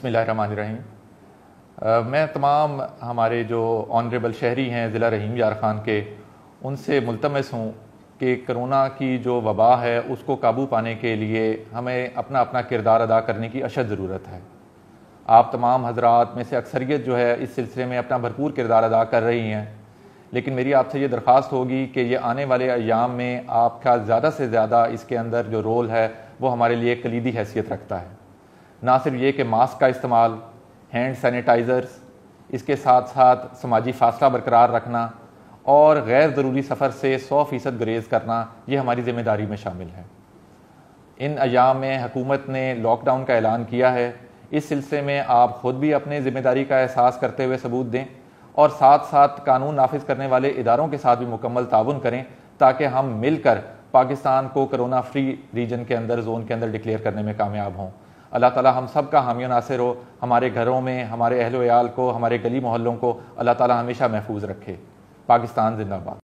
रही मैं तमाम हमारे जो ऑनरेबल शहरी हैं ज़िला रहीम यार ख़ान के उनसे मुलतमस हूँ कि करोना की जो वबा है उसको काबू पाने के लिए हमें अपना अपना किरदार अदा करने की अशद ज़रूरत है आप तमाम हजरात में से अक्सरियत जो है इस सिलसिले में अपना भरपूर किरदार अदा कर रही हैं लेकिन मेरी आपसे ये दरख्वास्त होगी कि ये आने वाले अयाम में आपका ज़्यादा से ज़्यादा इसके अंदर जो रोल है वो हमारे लिए कलीदी हैसियत रखता है ना सिर्फ ये कि मास्क का इस्तेमाल हैंड सैनिटाइज़र्स इसके साथ साथ समाजी फासला बरकरार रखना और गैर ज़रूरी सफ़र से सौ फ़ीसद ग्रेज़ करना ये हमारी ज़िम्मेदारी में शामिल है इन अयाम में हकूमत ने लॉकडाउन का ऐलान किया है इस सिलसिले में आप ख़ुद भी अपने ज़िम्मेदारी का एहसास करते हुए सबूत दें और साथ साथ कानून नाफिज करने वाले इदारों के साथ भी मुकम्मल ताउन करें ताकि हम मिलकर पाकिस्तान को करोना फ्री रीजन के अंदर जोन के अंदर डिक्लेयर करने में कामयाब हों अल्लाह ताला हम सब का हामिया नासिर हो हमारे घरों में हमारे अहलोयाल को हमारे गली मोहल्लों को अल्लाह ताला हमेशा महफूज रखे पाकिस्तान जिंदाबाद